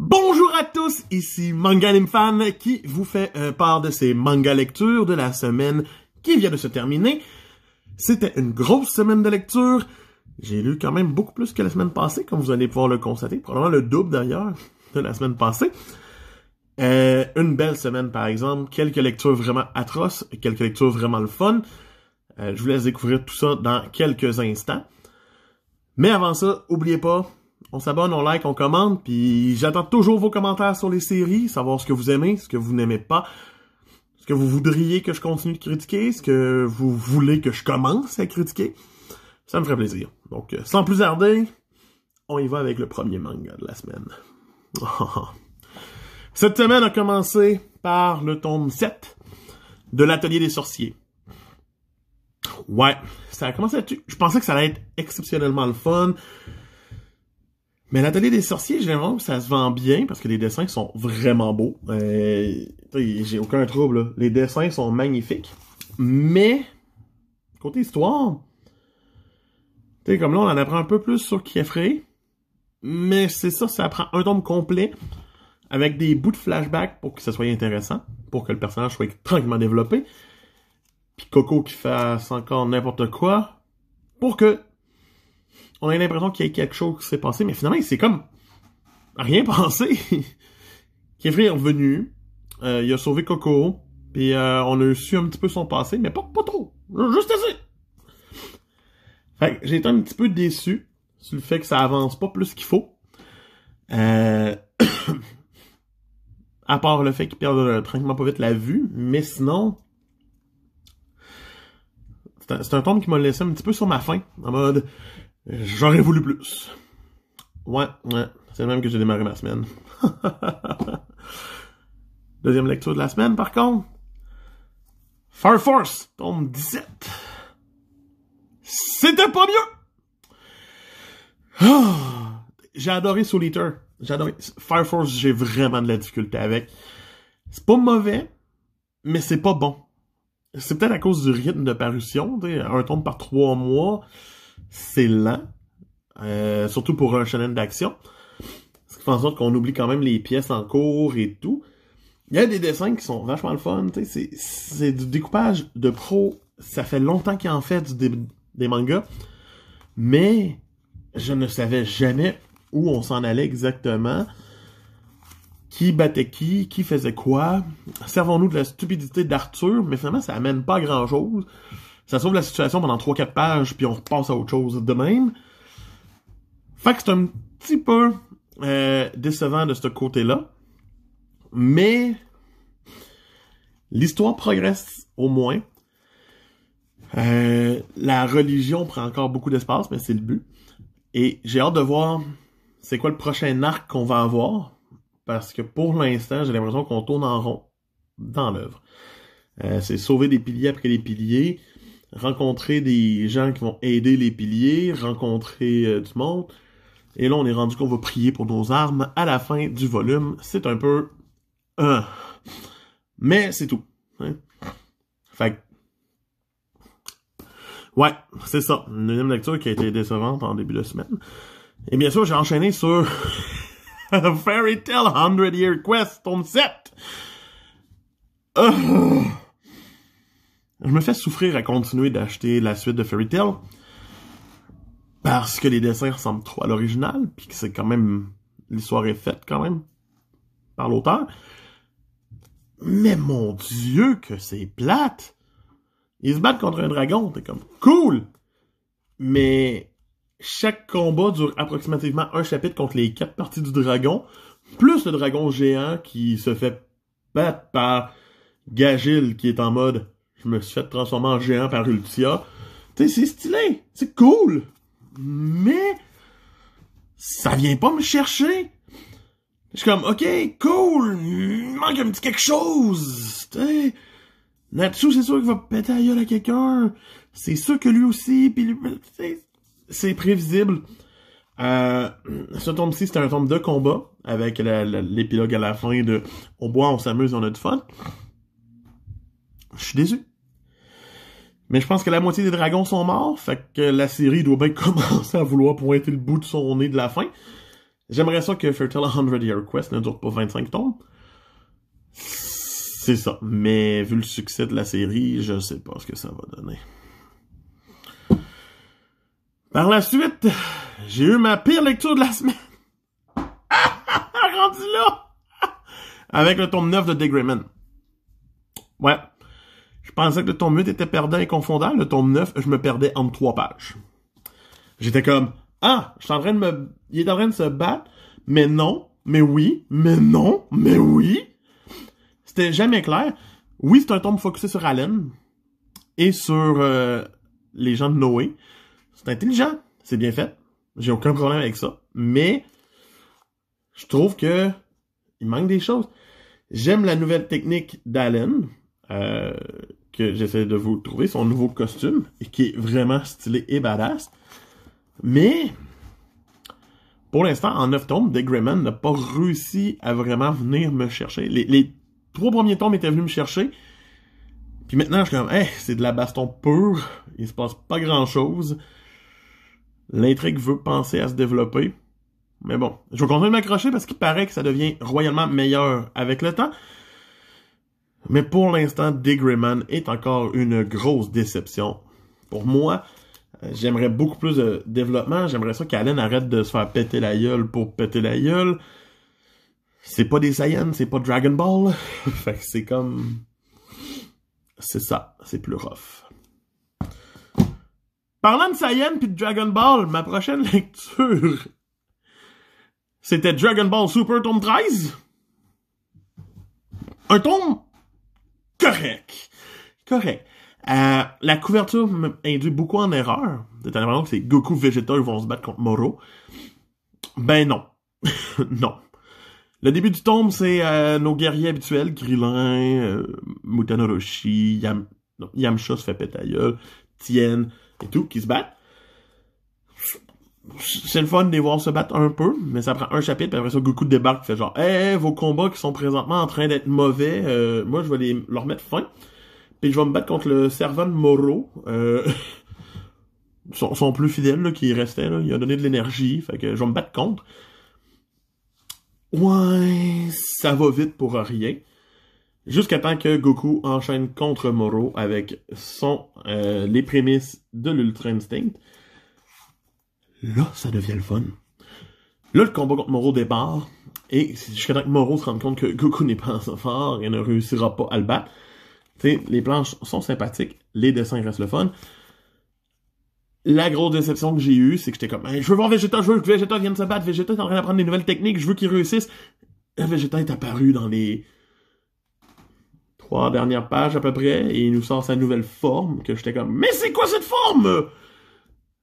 Bonjour à tous, ici Manga Fan qui vous fait euh, part de ces manga lectures de la semaine qui vient de se terminer. C'était une grosse semaine de lecture. J'ai lu quand même beaucoup plus que la semaine passée, comme vous allez pouvoir le constater, probablement le double d'ailleurs de la semaine passée. Euh, une belle semaine par exemple, quelques lectures vraiment atroces, quelques lectures vraiment le fun. Euh, je vous laisse découvrir tout ça dans quelques instants. Mais avant ça, oubliez pas, on s'abonne, on like, on commente, puis j'attends toujours vos commentaires sur les séries, savoir ce que vous aimez, ce que vous n'aimez pas, ce que vous voudriez que je continue de critiquer, ce que vous voulez que je commence à critiquer. Ça me ferait plaisir. Donc, euh, sans plus tarder, on y va avec le premier manga de la semaine. Cette semaine a commencé par le tome 7 de l'Atelier des sorciers. Ouais, ça a commencé Je pensais que ça allait être exceptionnellement le fun. Mais l'atelier des sorciers, généralement, ça se vend bien parce que les dessins sont vraiment beaux. Euh, j'ai aucun trouble. Les dessins sont magnifiques. Mais, côté histoire, tu comme là, on en apprend un peu plus sur Kieffrey. Mais c'est ça, ça prend un tome complet avec des bouts de flashback pour que ça soit intéressant, pour que le personnage soit tranquillement développé. Puis Coco qui fasse encore n'importe quoi pour que on a l'impression qu'il y a quelque chose qui s'est passé, mais finalement, c'est comme rien pensé. Kevry est revenu, euh, il a sauvé Coco, puis euh, on a su un petit peu son passé, mais pas, pas trop, juste assez. Fait que j'ai été un petit peu déçu sur le fait que ça avance pas plus qu'il faut. Euh... à part le fait qu'il perde tranquillement euh, pas vite la vue, mais sinon, c'est un, tome qui m'a laissé un petit peu sur ma faim, en mode J'aurais voulu plus. Ouais, ouais. C'est le même que j'ai démarré ma semaine. Deuxième lecture de la semaine, par contre. Fire Force, tombe 17. C'était pas mieux! j'ai adoré Soul Eater. J'ai adoré. Fire Force, j'ai vraiment de la difficulté avec. C'est pas mauvais, mais c'est pas bon. C'est peut-être à cause du rythme de parution, un tombe par trois mois c'est lent, euh, surtout pour un challenge d'action. Ce qui fait en sorte qu'on oublie quand même les pièces en cours et tout. Il y a des dessins qui sont vachement le fun, c'est, c'est du découpage de pro. Ça fait longtemps qu'il en fait des, mangas. Mais je ne savais jamais où on s'en allait exactement. Qui battait qui, qui faisait quoi. Servons-nous de la stupidité d'Arthur, mais finalement, ça amène pas grand-chose ça sauve la situation pendant 3-4 pages, puis on repasse à autre chose de même. Fait que c'est un petit peu euh, décevant de ce côté-là. Mais l'histoire progresse au moins. Euh, la religion prend encore beaucoup d'espace, mais c'est le but. Et j'ai hâte de voir c'est quoi le prochain arc qu'on va avoir. Parce que pour l'instant, j'ai l'impression qu'on tourne en rond dans l'œuvre. Euh, c'est sauver des piliers après des piliers rencontrer des gens qui vont aider les piliers, rencontrer euh, du monde. Et là, on est rendu qu'on va prier pour nos armes à la fin du volume. C'est un peu... Euh. Mais c'est tout. Hein? Fait que... Ouais, c'est ça. Une deuxième lecture qui a été décevante en début de semaine. Et bien sûr, j'ai enchaîné sur... Fairy Tale 100 Year Quest, tome 7! Je me fais souffrir à continuer d'acheter la suite de Fairy Tale parce que les dessins ressemblent trop à l'original, puis que c'est quand même l'histoire est faite quand même par l'auteur. Mais mon dieu que c'est plate. Ils se battent contre un dragon, t'es comme cool. Mais chaque combat dure approximativement un chapitre contre les quatre parties du dragon, plus le dragon géant qui se fait battre par Gagil qui est en mode je me suis fait transformer en géant par Ultia. Tu c'est stylé, c'est cool, mais ça vient pas me chercher. Je suis comme, ok, cool, il manque un petit quelque chose. T'sais. Natsu, c'est sûr qu'il va péter la gueule à quelqu'un. C'est sûr que lui aussi, c'est prévisible. Euh, ce tombe-ci, c'est un tombe de combat, avec l'épilogue à la fin de « On boit, on s'amuse, on a du fun » je suis déçu. Mais je pense que la moitié des dragons sont morts, fait que la série doit bien commencer à vouloir pointer le bout de son nez de la fin. J'aimerais ça que Fertile 100 Year Quest ne dure pas 25 tomes. C'est ça. Mais vu le succès de la série, je sais pas ce que ça va donner. Par la suite, j'ai eu ma pire lecture de la semaine. Rendu là! Avec le tome 9 de Degreyman. Ouais. Je pensais que le tome 8 était perdant et confondant. Le tome 9, je me perdais entre trois pages. J'étais comme, ah, je suis en train de me, il est en train de se battre, mais non, mais oui, mais non, mais oui. C'était jamais clair. Oui, c'est un tome focusé sur Allen et sur euh, les gens de Noé. C'est intelligent, c'est bien fait. J'ai aucun problème avec ça. Mais je trouve que il manque des choses. J'aime la nouvelle technique d'Allen. Euh, que j'essaie de vous trouver, son nouveau costume, et qui est vraiment stylé et badass. Mais, pour l'instant, en 9 tomes, Dick n'a pas réussi à vraiment venir me chercher. Les, trois premiers tomes étaient venus me chercher. Puis maintenant, je suis comme, Eh, c'est de la baston pure. Il se passe pas grand chose. L'intrigue veut penser à se développer. Mais bon, je vais continuer de m'accrocher parce qu'il paraît que ça devient royalement meilleur avec le temps. Mais pour l'instant, Dick est encore une grosse déception. Pour moi, euh, j'aimerais beaucoup plus de développement. J'aimerais ça qu'Allen arrête de se faire péter la gueule pour péter la gueule. C'est pas des Saiyans, c'est pas Dragon Ball. fait que c'est comme... C'est ça, c'est plus rough. Parlant de Saiyans puis de Dragon Ball, ma prochaine lecture, c'était Dragon Ball Super tome 13. Un tome correct. Correct. Euh, la couverture induit beaucoup en erreur. Notamment que c'est Goku, Vegeta, ils vont se battre contre Moro. Ben non. non. Le début du tome, c'est euh, nos guerriers habituels, grillin euh, Mutanoroshi, Yam... Yamcha se fait péter Tien et tout, qui se battent c'est le fun de les voir se battre un peu, mais ça prend un chapitre, puis après ça, Goku débarque, fait genre, Eh vos combats qui sont présentement en train d'être mauvais, euh, moi, je vais les, leur mettre fin, puis je vais me battre contre le servant Moro, euh, son, plus fidèle, qui restait, là, il a donné de l'énergie, fait que je vais me battre contre. Ouais, ça va vite pour rien. Jusqu'à temps que Goku enchaîne contre Moro avec son, euh, les prémices de l'Ultra Instinct là, ça devient le fun. Là, le combat contre Moro départ, et jusqu'à temps que Moro se rende compte que Goku n'est pas assez fort et ne réussira pas à le battre. les planches sont sympathiques, les dessins restent le fun. La grosse déception que j'ai eue, c'est que j'étais comme je veux voir Vegeta, je veux que Vegeta vienne se battre, Vegeta est en train d'apprendre des nouvelles techniques, je veux qu'il réussisse. Et euh, Vegeta est apparu dans les trois dernières pages à peu près, et il nous sort sa nouvelle forme, que j'étais comme Mais c'est quoi cette forme?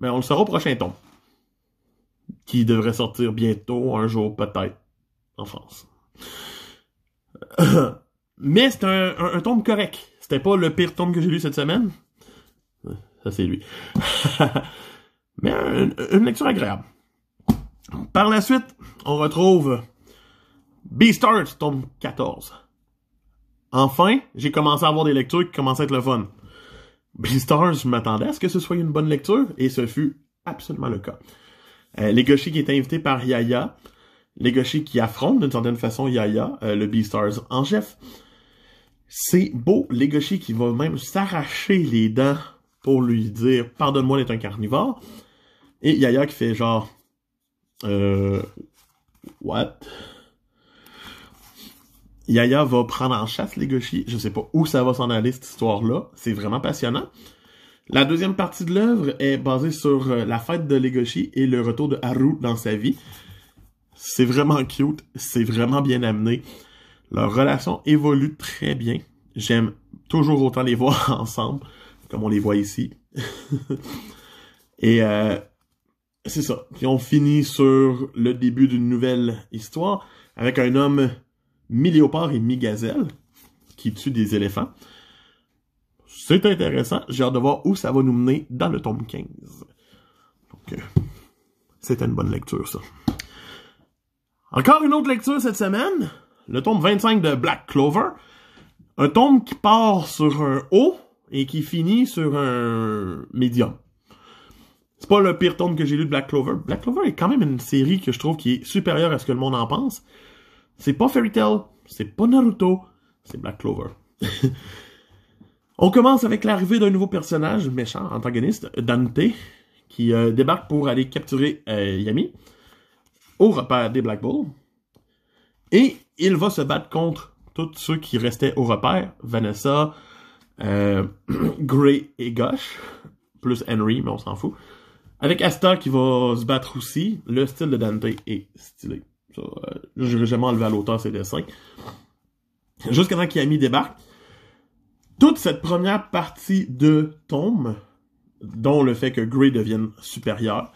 Mais ben, on le saura au prochain ton qui devrait sortir bientôt, un jour peut-être, en France. Mais c'est un, tome correct. C'était pas le pire tome que j'ai lu cette semaine. Ça, c'est lui. Mais une, une lecture agréable. Par la suite, on retrouve Beastars, tome 14. Enfin, j'ai commencé à avoir des lectures qui commençaient à être le fun. Beastars, je m'attendais à ce que ce soit une bonne lecture, et ce fut absolument le cas. Euh, les Legoshi qui est invité par Yaya. Legoshi qui affronte d'une certaine façon Yaya, euh, le le Beastars en chef. C'est beau, Legoshi qui va même s'arracher les dents pour lui dire pardonne-moi d'être un carnivore. Et Yaya qui fait genre euh, what? Yaya va prendre en chasse Legoshi. Je sais pas où ça va s'en aller cette histoire-là. C'est vraiment passionnant. La deuxième partie de l'œuvre est basée sur euh, la fête de Legoshi et le retour de Haru dans sa vie. C'est vraiment cute, c'est vraiment bien amené. Leur relation évolue très bien. J'aime toujours autant les voir ensemble, comme on les voit ici. et euh, c'est ça. Puis on finit sur le début d'une nouvelle histoire avec un homme mi-léopard et mi-gazelle qui tue des éléphants. C'est intéressant. J'ai hâte de voir où ça va nous mener dans le tome 15. Donc, euh, c'était une bonne lecture, ça. Encore une autre lecture cette semaine. Le tome 25 de Black Clover. Un tome qui part sur un haut et qui finit sur un médium. C'est pas le pire tome que j'ai lu de Black Clover. Black Clover est quand même une série que je trouve qui est supérieure à ce que le monde en pense. C'est pas Fairy Tale, c'est pas Naruto, c'est Black Clover. On commence avec l'arrivée d'un nouveau personnage, méchant, antagoniste, Dante, qui euh, débarque pour aller capturer euh, Yami au repère des Black Bulls. Et il va se battre contre tous ceux qui restaient au repère, Vanessa, euh, Gray et Gosh, plus Henry, mais on s'en fout. Avec Asta qui va se battre aussi, le style de Dante est stylé. Euh, je euh, jamais enlevé à l'auteur ses dessins. Jusqu'à temps qu'Yami débarque, toute cette première partie de tombe, dont le fait que Grey devienne supérieur,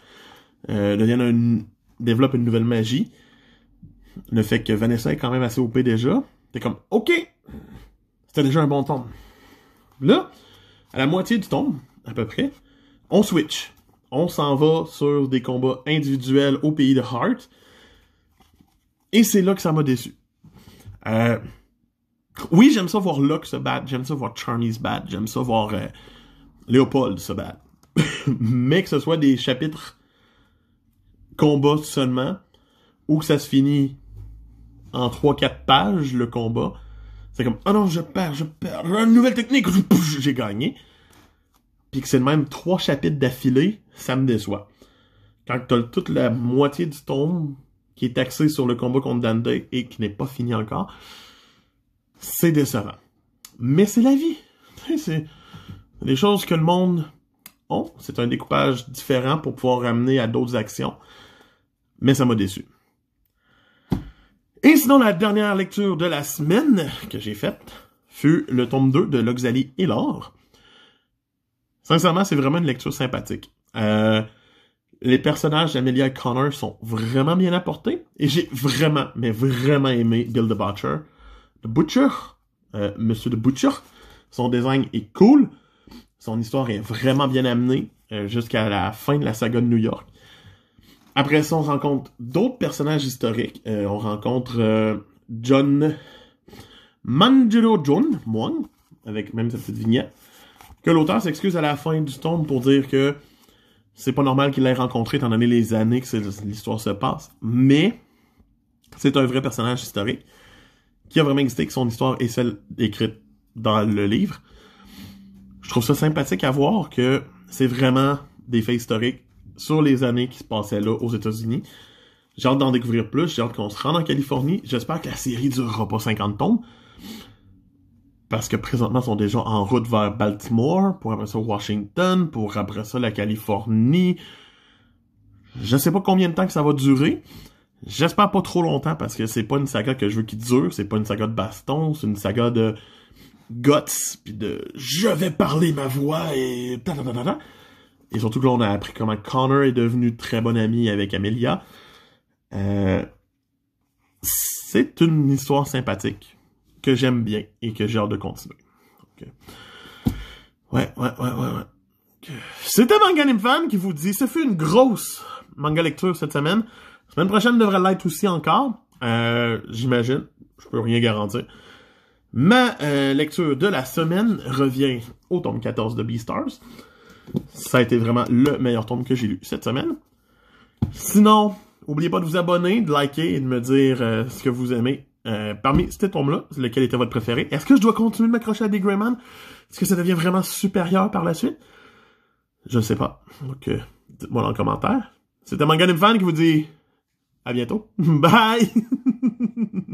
euh, devienne un, développe une nouvelle magie, le fait que Vanessa est quand même assez OP déjà, t'es comme OK, c'était déjà un bon tome. Là, à la moitié du tombe, à peu près, on switch. On s'en va sur des combats individuels au pays de Heart. Et c'est là que ça m'a déçu. Euh, oui, j'aime ça voir Locke se battre, j'aime ça voir Charlie se battre, j'aime ça voir euh, Léopold se battre. Mais que ce soit des chapitres combat seulement, ou que ça se finit en 3-4 pages, le combat, c'est comme, oh non, je perds, je perds, une nouvelle technique, j'ai gagné. Puis que c'est le même 3 chapitres d'affilée, ça me déçoit. Quand t'as toute la moitié du tome qui est axé sur le combat contre Dante et qui n'est pas fini encore, c'est décevant. Mais c'est la vie. C'est des choses que le monde ont. C'est un découpage différent pour pouvoir ramener à d'autres actions. Mais ça m'a déçu. Et sinon, la dernière lecture de la semaine que j'ai faite fut le tome 2 de L'Oxalie et l'or. Sincèrement, c'est vraiment une lecture sympathique. Euh, les personnages d'Amelia Connor sont vraiment bien apportés et j'ai vraiment, mais vraiment aimé Bill the Butcher. Butcher, euh, Monsieur de Butcher, son design est cool. Son histoire est vraiment bien amenée euh, jusqu'à la fin de la saga de New York. Après ça, on rencontre d'autres personnages historiques. Euh, on rencontre John Manjuro John moi, avec même cette petite vignette, que l'auteur s'excuse à la fin du tome pour dire que c'est pas normal qu'il l'ait rencontré étant donné les années que l'histoire se passe, mais c'est un vrai personnage historique qui a vraiment existé, que son histoire est celle écrite dans le livre. Je trouve ça sympathique à voir que c'est vraiment des faits historiques sur les années qui se passaient là aux États-Unis. J'ai hâte d'en découvrir plus, j'ai hâte qu'on se rende en Californie. J'espère que la série durera pas 50 tomes. Parce que présentement, ils sont déjà en route vers Baltimore, pour après ça Washington, pour après ça la Californie. Je ne sais pas combien de temps que ça va durer, J'espère pas trop longtemps parce que c'est pas une saga que je veux qui dure, c'est pas une saga de baston, c'est une saga de guts puis de je vais parler ma voix et et surtout que là on a appris comment Connor est devenu très bon ami avec Amelia. Euh, c'est une histoire sympathique que j'aime bien et que j'ai hâte de continuer. Ouais, ouais, ouais, ouais, ouais. C'était Manga Fan qui vous dit, ce fut une grosse manga lecture cette semaine. Semaine prochaine devrait l'être aussi encore. Euh, J'imagine. Je peux rien garantir. Ma euh, lecture de la semaine revient au tome 14 de Beastars. Ça a été vraiment le meilleur tome que j'ai lu cette semaine. Sinon, n'oubliez pas de vous abonner, de liker et de me dire euh, ce que vous aimez euh, parmi ces tomes là lequel était votre préféré? Est-ce que je dois continuer de m'accrocher à des Greyman? Est-ce que ça devient vraiment supérieur par la suite? Je ne sais pas. Donc, dites-moi en commentaire. C'était Manganimfan qui vous dit a bientôt. Bye